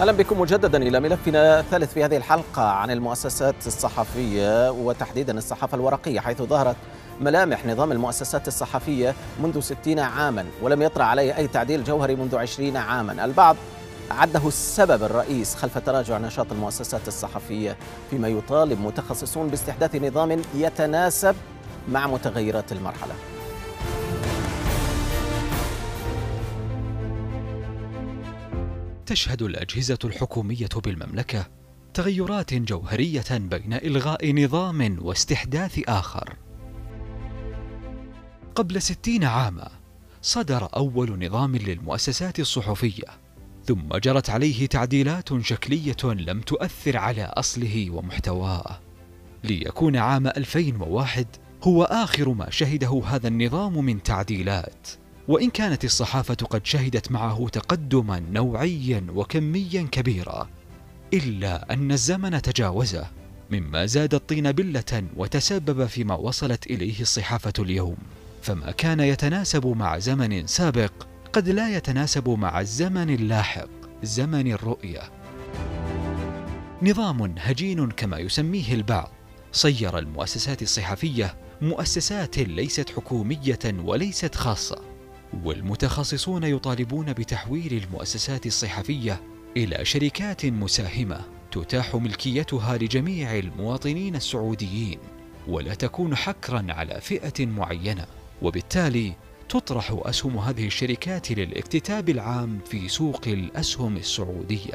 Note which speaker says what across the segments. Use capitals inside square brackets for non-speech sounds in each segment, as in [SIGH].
Speaker 1: اهلا بكم مجددا الى ملفنا الثالث في هذه الحلقه عن المؤسسات الصحفيه وتحديدا الصحافه الورقيه حيث ظهرت ملامح نظام المؤسسات الصحفيه منذ 60 عاما ولم يطرا عليه اي تعديل جوهري منذ 20 عاما، البعض عده السبب الرئيس خلف تراجع نشاط المؤسسات الصحفيه فيما يطالب متخصصون باستحداث نظام يتناسب مع متغيرات المرحله.
Speaker 2: تشهد الأجهزة الحكومية بالمملكة تغيرات جوهرية بين إلغاء نظام واستحداث آخر. قبل ستين عاما صدر أول نظام للمؤسسات الصحفية ثم جرت عليه تعديلات شكلية لم تؤثر على أصله ومحتواه ليكون عام 2001 هو آخر ما شهده هذا النظام من تعديلات وإن كانت الصحافة قد شهدت معه تقدما نوعيا وكميا كبيرا إلا أن الزمن تجاوزه مما زاد الطين بلة وتسبب فيما وصلت إليه الصحافة اليوم فما كان يتناسب مع زمن سابق قد لا يتناسب مع الزمن اللاحق زمن الرؤية نظام هجين كما يسميه البعض صير المؤسسات الصحفية مؤسسات ليست حكومية وليست خاصة والمتخصصون يطالبون بتحويل المؤسسات الصحفيه الى شركات مساهمه تتاح ملكيتها لجميع المواطنين السعوديين ولا تكون حكرا على فئه معينه وبالتالي تطرح اسهم هذه الشركات للاكتتاب العام في سوق الاسهم السعوديه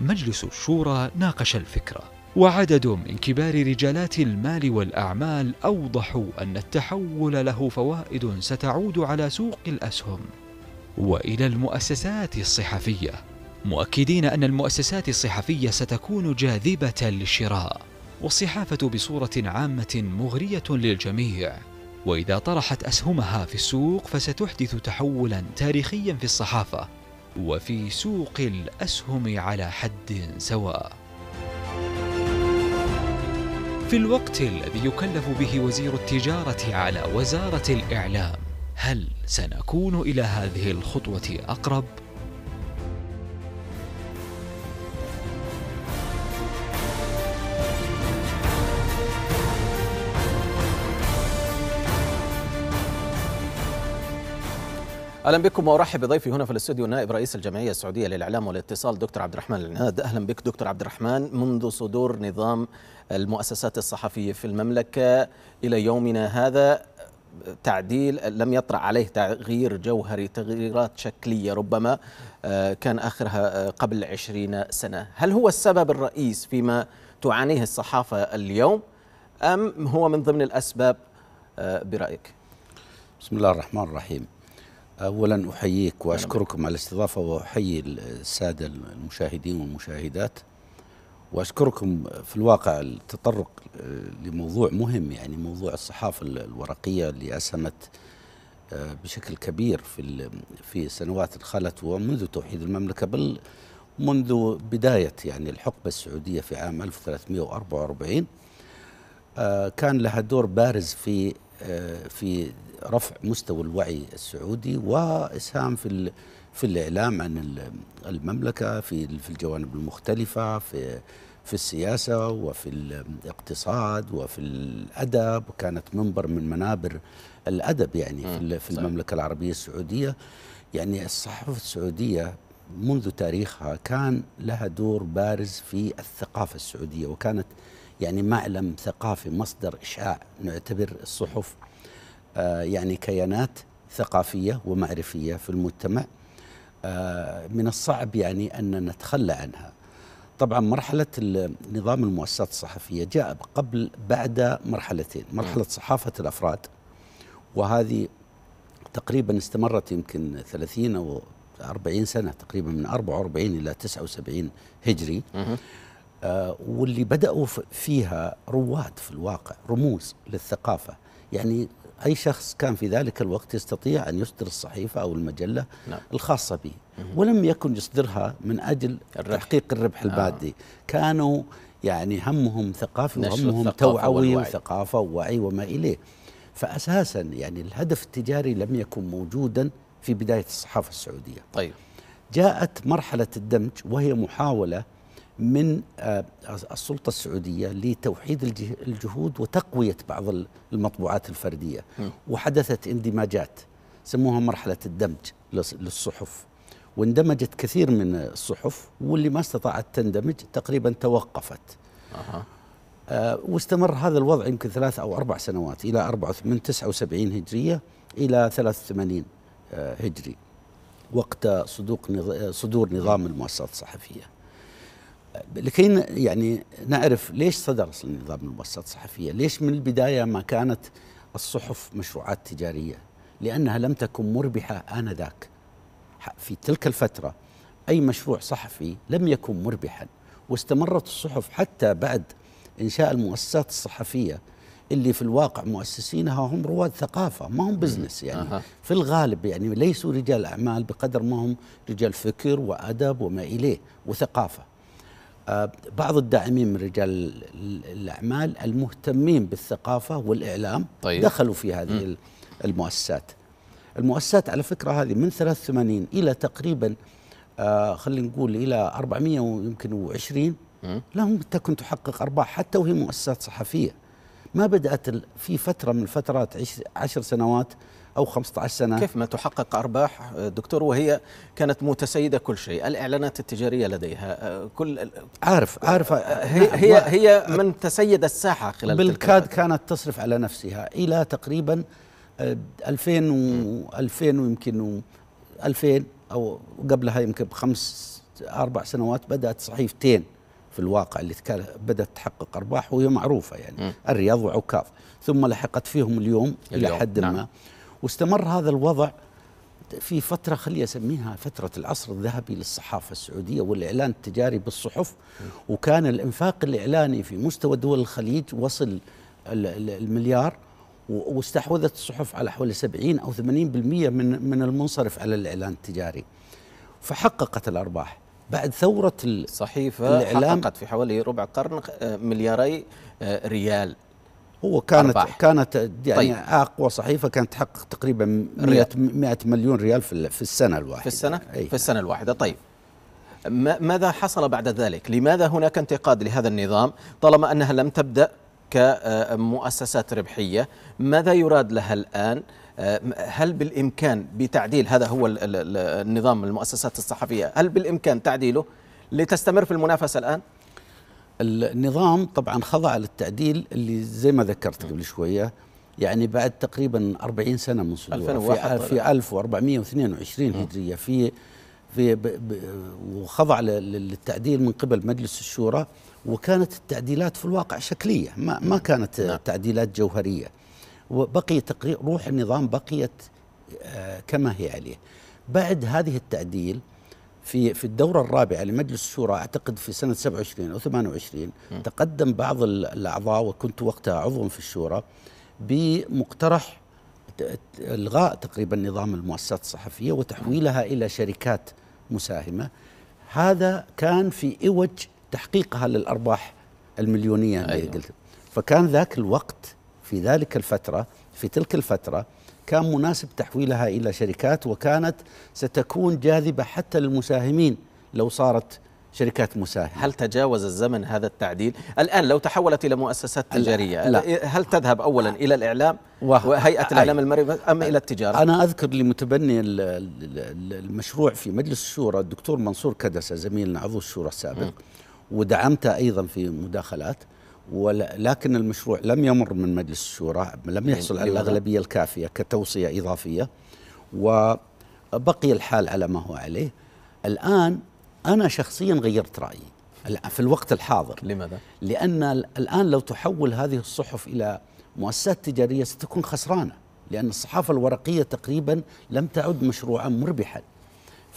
Speaker 2: مجلس الشورى ناقش الفكره وعدد من كبار رجالات المال والأعمال أوضحوا أن التحول له فوائد ستعود على سوق الأسهم وإلى المؤسسات الصحفية مؤكدين أن المؤسسات الصحفية ستكون جاذبة للشراء والصحافة بصورة عامة مغرية للجميع وإذا طرحت أسهمها في السوق فستحدث تحولا تاريخيا في الصحافة وفي سوق الأسهم على حد سواء في الوقت الذي يكلف به وزير التجارة على وزارة الإعلام هل سنكون إلى هذه الخطوة أقرب؟
Speaker 1: اهلا بكم وارحب بضيفي هنا في الاستوديو نائب رئيس الجمعيه السعوديه للاعلام والاتصال دكتور عبد الرحمن العناد اهلا بك دكتور عبد الرحمن منذ صدور نظام المؤسسات الصحفيه في المملكه الى يومنا هذا تعديل لم يطرأ عليه تغيير جوهري تغييرات شكلية ربما آه، كان آخرها آه، قبل عشرين سنة هل هو السبب الرئيس فيما تعانيه الصحافة اليوم أم هو من
Speaker 3: ضمن الأسباب آه، برأيك بسم الله الرحمن الرحيم اولا احييك واشكركم على الاستضافه واحيي الساده المشاهدين والمشاهدات واشكركم في الواقع التطرق آه، لموضوع مهم يعني موضوع الصحافه الورقيه اللي اسهمت آه، بشكل كبير في في سنوات الخلت ومنذ توحيد المملكه بل منذ بدايه يعني الحقبه السعوديه في عام 1344 آه، كان لها دور بارز في آه، في رفع مستوى الوعي السعودي واسهام في في الاعلام عن المملكه في في الجوانب المختلفه في في السياسه وفي الاقتصاد وفي الادب وكانت منبر من منابر الادب يعني في, في المملكه العربيه السعوديه يعني الصحافه السعوديه منذ تاريخها كان لها دور بارز في الثقافه السعوديه وكانت يعني معلم ثقافي مصدر إشعاع نعتبر الصحف آه، يعني كيانات ثقافية ومعرفية في المجتمع آه، من الصعب يعني أن نتخلى عنها طبعا مرحلة نظام المؤسسات الصحفية جاء قبل بعد مرحلتين مرحلة صحافة الأفراد وهذه تقريبا استمرت يمكن 30 أو 40 سنة تقريبا من 44 إلى 79 هجري آه، واللي بدأوا فيها رواد في الواقع رموز للثقافة يعني أي شخص كان في ذلك الوقت يستطيع أن يصدر الصحيفة أو المجلة نعم. الخاصة به ولم يكن يصدرها من أجل الربح. تحقيق الربح المادي آه. كانوا يعني همهم ثقافي وهمهم توعوي وثقافة ووعي وما إليه فأساسا يعني الهدف التجاري لم يكن موجودا في بداية الصحافة السعودية طيب جاءت مرحلة الدمج وهي محاولة من آه، السلطة السعودية لتوحيد الجهود وتقوية بعض المطبوعات الفردية وحدثت اندماجات سموها مرحلة الدمج للصحف واندمجت كثير من الصحف واللي ما استطاعت تندمج تقريبا توقفت أه. آه واستمر هذا الوضع يمكن ثلاث أو أربع سنوات إلى أربعة من تسعة وسبعين هجرية إلى ثلاثة وثمانين آه هجري وقت صدوق نظ... آه، صدور نظام المؤسسات الصحفيه. لكي يعني نعرف ليش صدر اصلا نظام المؤسسات الصحفيه؟ ليش من البدايه ما كانت الصحف مشروعات تجاريه؟ لانها لم تكن مربحه انذاك. في تلك الفتره اي مشروع صحفي لم يكن مربحا واستمرت الصحف حتى بعد انشاء المؤسسات الصحفيه اللي في الواقع مؤسسينها هم رواد ثقافه ما هم بزنس يعني أه. في الغالب يعني ليسوا رجال اعمال بقدر ما هم رجال فكر وادب وما اليه وثقافه بعض الداعمين من رجال الاعمال المهتمين بالثقافه والاعلام طيب. دخلوا في هذه م. المؤسسات. المؤسسات على فكره هذه من 83 الى تقريبا آه خلينا نقول الى 400 ويمكن و20 لم تكن تحقق ارباح حتى وهي مؤسسات صحفيه. ما بدات في فتره من الفترات عشر سنوات أو 15 سنة كيف ما تحقق أرباح
Speaker 1: دكتور وهي كانت متسيدة كل شيء الإعلانات التجارية لديها كل
Speaker 3: عارف عارف هي, نعم. هي, هي من تسيد الساحة خلال بالكاد كانت تصرف على نفسها إلى تقريبا 2000 آه، و 2000 ويمكن 2000 أو قبلها يمكن بخمس أربع سنوات بدأت صحيفتين في الواقع اللي بدأت تحقق أرباح وهي معروفة يعني م. الرياض وعكاظ ثم لحقت فيهم اليوم, اليوم إلى حد نعم. ما واستمر هذا الوضع في فترة خلي أسميها فترة العصر الذهبي للصحافة السعودية والإعلان التجاري بالصحف وكان الإنفاق الإعلاني في مستوى دول الخليج وصل المليار واستحوذت الصحف على حوالي 70 أو 80% من من المنصرف على الإعلان التجاري فحققت الأرباح بعد ثورة الصحيفة حققت
Speaker 1: في حوالي ربع قرن آه، ملياري آه، ريال
Speaker 3: هو كانت أرباح. كانت يعني طيب. اقوى صحيفه كانت تحقق تقريبا 100 100 مليون ريال في في السنه الواحده في
Speaker 1: السنه أي. في السنه الواحده طيب ماذا حصل بعد ذلك لماذا هناك انتقاد لهذا النظام طالما انها لم تبدا كمؤسسات ربحيه ماذا يراد لها الان آه، هل بالامكان بتعديل هذا هو النظام المؤسسات الصحفيه هل بالامكان تعديله لتستمر في المنافسه الان
Speaker 3: النظام طبعا خضع للتعديل اللي زي ما ذكرت قبل شويه يعني بعد تقريبا 40 سنه من صدوره في, في 1422 هجريه في في وخضع للتعديل من قبل مجلس الشورى وكانت التعديلات في الواقع شكليه ما ما نعم. كانت نعم. تعديلات جوهريه وبقي روح النظام بقيت آه، كما هي عليه بعد هذه التعديل في في الدوره الرابعه لمجلس الشورى اعتقد في سنه 27 او 28 م. تقدم بعض الاعضاء وكنت وقتها عضوا في الشورى بمقترح الغاء تقريبا نظام المؤسسات الصحفيه وتحويلها الى شركات مساهمه هذا كان في اوج تحقيقها للارباح المليونيه أيوة. اللي أيوة. قلت فكان ذاك الوقت في ذلك الفتره في تلك الفتره كان مناسب تحويلها إلى شركات وكانت ستكون جاذبة حتى للمساهمين لو صارت شركات مساهمة هل
Speaker 1: تجاوز الزمن هذا التعديل؟ الآن لو تحولت إلى مؤسسات تجارية لا. هل تذهب أولا إلى الإعلام وهيئة الإعلام المرئي أم إلى التجارة؟ أنا
Speaker 3: أذكر لمتبني المشروع في مجلس الشورى الدكتور منصور كدسة زميلنا عضو الشورى السابق ودعمته أيضا في مداخلات ولكن المشروع لم يمر من مجلس الشورى لم إيه، يحصل على إيه، الأغلبية الكافية كتوصية إضافية وبقي الحال على ما هو عليه الآن أنا شخصيا غيرت رأيي في الوقت الحاضر لماذا؟ لأن الآن لو تحول هذه الصحف إلى مؤسسات تجارية ستكون خسرانة لأن الصحافة الورقية تقريبا لم تعد مشروعا مربحا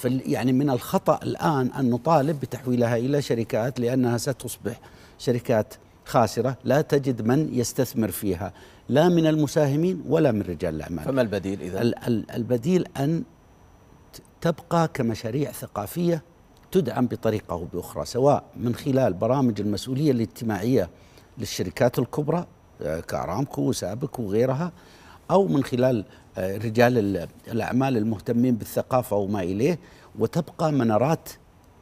Speaker 3: يعني من الخطأ الآن أن نطالب بتحويلها إلى شركات لأنها ستصبح شركات خاسرة لا تجد من يستثمر فيها لا من المساهمين ولا من رجال الأعمال فما
Speaker 1: البديل إذا؟
Speaker 3: البديل أن تبقى كمشاريع ثقافية تدعم بطريقة أو بأخرى سواء من خلال برامج المسؤولية الاجتماعية للشركات الكبرى آه، كأرامكو وسابك وغيرها أو من خلال آه، رجال الأعمال المهتمين بالثقافة وما إليه وتبقى منارات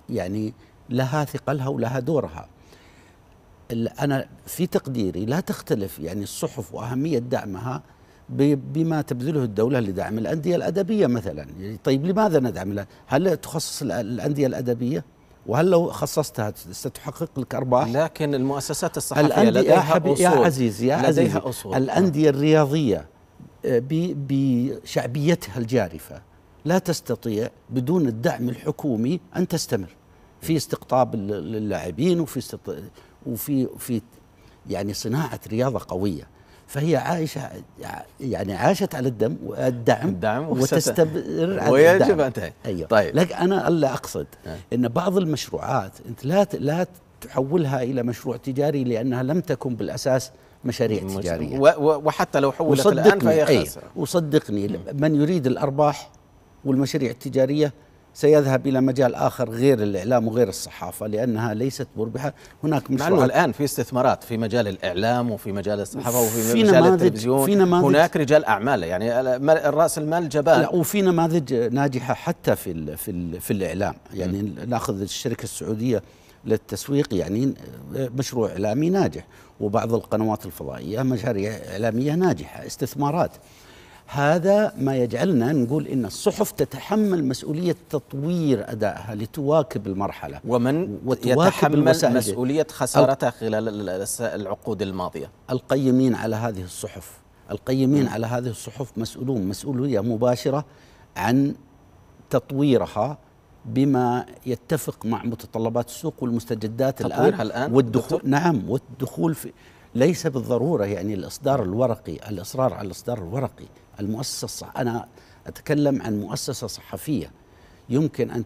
Speaker 3: يعني لها ثقلها ولها دورها انا في تقديري لا تختلف يعني الصحف واهميه دعمها بما تبذله الدولة لدعم الأندية الأدبية مثلا طيب لماذا ندعم هل تخصص الأندية الأدبية وهل لو خصصتها ستحقق لك أرباح لكن المؤسسات الصحفية الأندية لديها أصول يا عزيزي يا عزيزي أصول الأندية الرياضية آه، بشعبيتها الجارفة لا تستطيع بدون الدعم الحكومي أن تستمر في استقطاب اللاعبين وفي استقطاب وفي في يعني صناعه رياضه قويه فهي عايشه يعني عاشت على الدم والدعم الدعم وتستمر على ويجب ان ايوه طيب لك انا الا اقصد نعم. ان بعض المشروعات انت لا لا تحولها الى مشروع تجاري لانها لم تكن بالاساس مشاريع تجاريه
Speaker 1: وحتى لو حولت الان فهي خاسره
Speaker 3: وصدقني نعم. من يريد الارباح والمشاريع التجاريه سيذهب الى مجال اخر غير الاعلام وغير الصحافه لانها ليست مربحه، هناك مشروع مع الان
Speaker 1: في استثمارات في مجال الاعلام وفي مجال الصحافه وفي في مجال التلفزيون في نماذج هناك رجال اعمال يعني راس المال جبان لا
Speaker 3: وفي نماذج ناجحه حتى في الـ في الـ في الاعلام، يعني م. ناخذ الشركه السعوديه للتسويق يعني مشروع اعلامي ناجح وبعض القنوات الفضائيه مشاريع اعلاميه ناجحه استثمارات هذا ما يجعلنا نقول ان الصحف تتحمل مسؤوليه تطوير ادائها لتواكب المرحله ومن يتحمل يتحمل مسؤوليه خسارتها
Speaker 1: خلال العقود الماضيه
Speaker 3: القيمين على هذه الصحف القيمين على هذه الصحف مسؤولون مسؤوليه مباشره عن تطويرها بما يتفق مع متطلبات السوق والمستجدات الان, الآن والدخول نعم والدخول في ليس بالضروره يعني الاصدار الورقي الاصرار على الاصدار الورقي المؤسسه الصح انا اتكلم عن مؤسسه صحفيه يمكن ان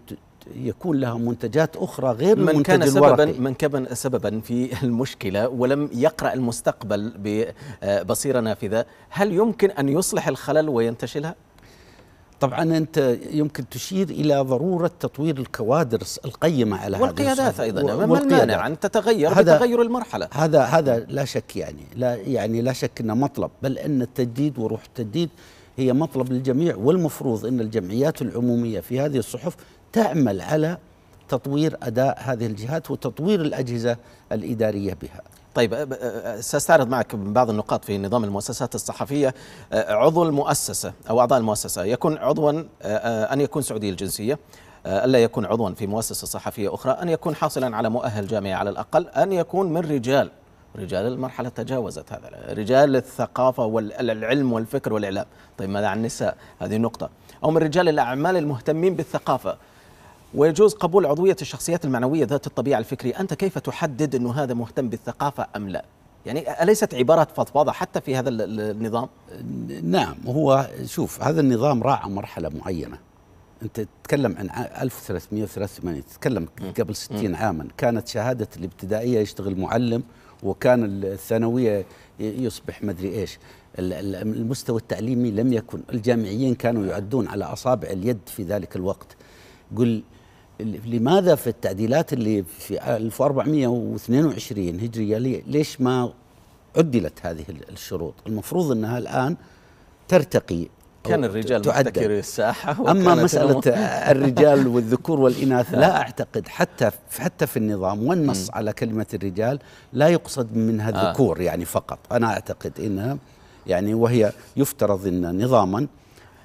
Speaker 3: يكون لها منتجات اخرى غير من المنتج كان سببا الورقي. من
Speaker 1: كان سببا في [LAUGHS] المشكله ولم يقرا المستقبل ببصيره آه، نافذه
Speaker 3: هل يمكن ان يصلح الخلل وينتشلها طبعا انت يمكن تشير الى ضروره تطوير الكوادر القيمه على والقيادات هذه والقيادات ايضا ما المانع
Speaker 1: ان تتغير هذا بتغير المرحله
Speaker 3: هذا هذا لا شك يعني لا يعني لا شك انه مطلب بل ان التجديد وروح التجديد هي مطلب للجميع والمفروض ان الجمعيات العموميه في هذه الصحف تعمل على تطوير اداء هذه الجهات وتطوير الاجهزه الاداريه بها طيب سأستعرض معك بعض النقاط في نظام المؤسسات
Speaker 1: الصحفية عضو المؤسسة أو أعضاء المؤسسة يكون عضوا أن يكون سعودي الجنسية ألا يكون عضوا في مؤسسة صحفية أخرى أن يكون حاصلا على مؤهل جامعي على الأقل أن يكون من رجال رجال المرحلة تجاوزت هذا رجال الثقافة والعلم والفكر والإعلام طيب ماذا عن النساء هذه نقطة أو من رجال الأعمال المهتمين بالثقافة ويجوز قبول عضوية الشخصيات المعنوية ذات الطبيعة الفكرية أنت كيف تحدد أنه هذا مهتم بالثقافة أم لا يعني أليست عبارة فضفاضة حتى في هذا
Speaker 3: النظام نعم هو شوف هذا النظام راعى مرحلة معينة أنت تتكلم عن 1383 تتكلم قبل 60 عاما كانت شهادة الابتدائية يشتغل معلم وكان الثانوية يصبح مدري إيش المستوى التعليمي لم يكن الجامعيين كانوا يعدون على أصابع اليد في ذلك الوقت قل لماذا في التعديلات اللي في 1422 هجريه ليش ما عدلت هذه الشروط؟ المفروض انها الان ترتقي كان الرجال محتكري الساحه اما مساله [LAUGHS] الرجال والذكور والاناث لا [LAUGHS] اعتقد حتى حتى في النظام والنص على كلمه الرجال لا يقصد منها آه. الذكور يعني فقط انا اعتقد انها يعني وهي يفترض ان نظاما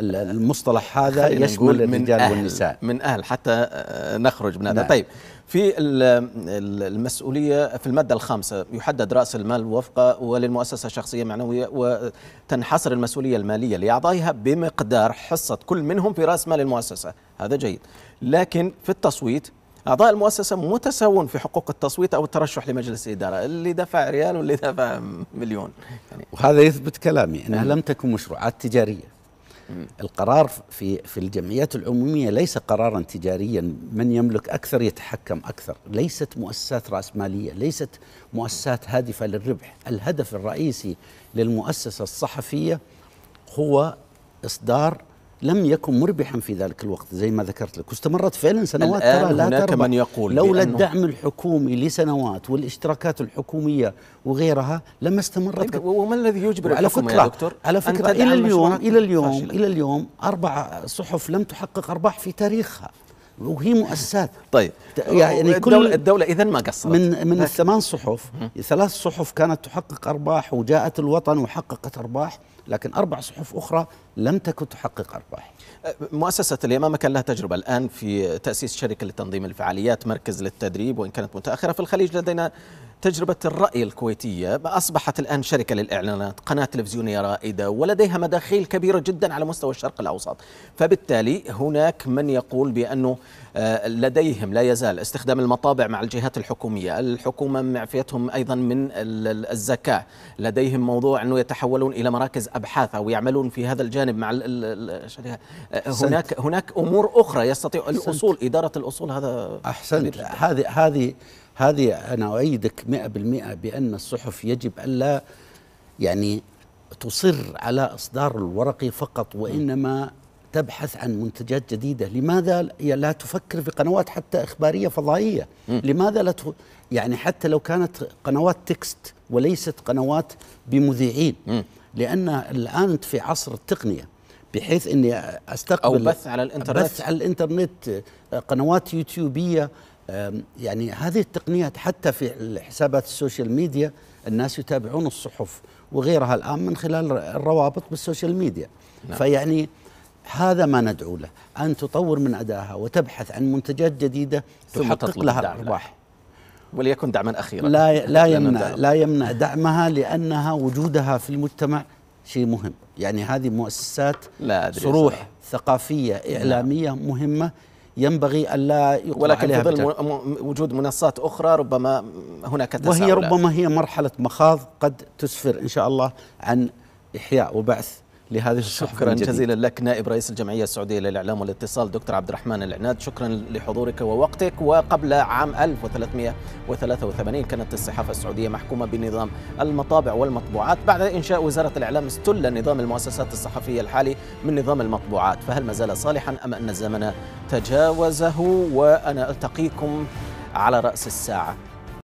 Speaker 3: المصطلح هذا يشمل الرجال أهل والنساء
Speaker 1: من أهل حتى آه، نخرج من هذا نعم. طيب في المسؤولية في المادة الخامسة يحدد رأس المال وفق وللمؤسسة شخصية معنوية وتنحصر المسؤولية المالية لأعضائها بمقدار حصة كل منهم في رأس مال المؤسسة هذا جيد لكن في التصويت أعضاء المؤسسة متساوون في حقوق التصويت أو الترشح لمجلس الإدارة اللي دفع ريال واللي دفع مليون
Speaker 3: يعني وهذا يثبت كلامي أنها لم تكن مشروعات تجارية القرار في في الجمعيات العموميه ليس قرارا تجاريا من يملك اكثر يتحكم اكثر ليست مؤسسات راسماليه ليست مؤسسات هادفه للربح الهدف الرئيسي للمؤسسه الصحفيه هو اصدار لم يكن مربحا في ذلك الوقت زي ما ذكرت لك واستمرت فعلا سنوات ترى لا هناك من يقول لولا الدعم الحكومي لسنوات والاشتراكات الحكوميه وغيرها لما استمرت طيب وما الذي يجبر على فكره يا دكتور على فكره الى اليوم الى اليوم فاشلة. الى اليوم اربع صحف لم تحقق ارباح في تاريخها وهي مؤسسات طيب يعني كل الدولة, الدولة
Speaker 1: إذا ما قصرت من من الثمان
Speaker 3: صحف ثلاث صحف كانت تحقق أرباح وجاءت الوطن وحققت أرباح لكن أربع صحف أخرى لم تكن تحقق أرباح أه، مؤسسة اليمامة كان
Speaker 1: لها تجربة الآن في تأسيس شركة لتنظيم الفعاليات مركز للتدريب وإن كانت متأخرة في الخليج لدينا تجربة الرأي الكويتية أصبحت الآن شركة للإعلانات قناة تلفزيونية رائدة ولديها مداخيل كبيرة جدا على مستوى الشرق الأوسط فبالتالي هناك من يقول بأنه آه، لديهم لا يزال استخدام المطابع مع الجهات الحكومية الحكومة معفيتهم أيضا من الزكاة لديهم موضوع أنه يتحولون إلى مراكز أبحاث أو يعملون في هذا الجانب مع هناك هناك أمور
Speaker 3: أخرى يستطيع الأصول إدارة الأصول هذا أحسنت هذه هذه هذه أنا أؤيدك 100% بأن الصحف يجب ألا يعني تصر على إصدار الورق فقط وإنما تبحث عن منتجات جديدة لماذا لا تفكر في قنوات حتى إخبارية فضائية م. لماذا لا ت... يعني حتى لو كانت قنوات تكست وليست قنوات بمذيعين م. لأن الآن أنت في عصر التقنية بحيث أني أستقبل أو بث على الإنترنت بث على الإنترنت قنوات يوتيوبية يعني هذه التقنيات حتى في حسابات السوشيال ميديا الناس يتابعون الصحف وغيرها الآن من خلال الروابط بالسوشيال ميديا نعم. فيعني هذا ما ندعو له أن تطور من أدائها وتبحث عن منتجات جديدة تحقق لها أرباح وليكن
Speaker 1: دعما أخيرا لا, لا يمنع لا
Speaker 3: يمنع دعمها لأنها وجودها في المجتمع شيء مهم يعني هذه مؤسسات لا صروح صراحة. ثقافية نعم. إعلامية مهمة ينبغي ألا يقوم ولكن عليها ظل
Speaker 1: وجود منصات أخرى ربما
Speaker 3: هناك تساؤلات وهي ربما هي مرحلة مخاض قد تسفر إن شاء الله عن إحياء وبعث لهذه شكرا جزيلا
Speaker 1: لك نائب رئيس الجمعيه السعوديه للاعلام والاتصال دكتور عبد الرحمن العناد شكرا لحضورك ووقتك وقبل عام 1383 كانت الصحافه السعوديه محكومه بنظام المطابع والمطبوعات بعد انشاء وزاره الاعلام استل نظام المؤسسات الصحفيه الحالي من نظام المطبوعات فهل ما زال صالحا ام ان الزمن تجاوزه وانا التقيكم على راس الساعه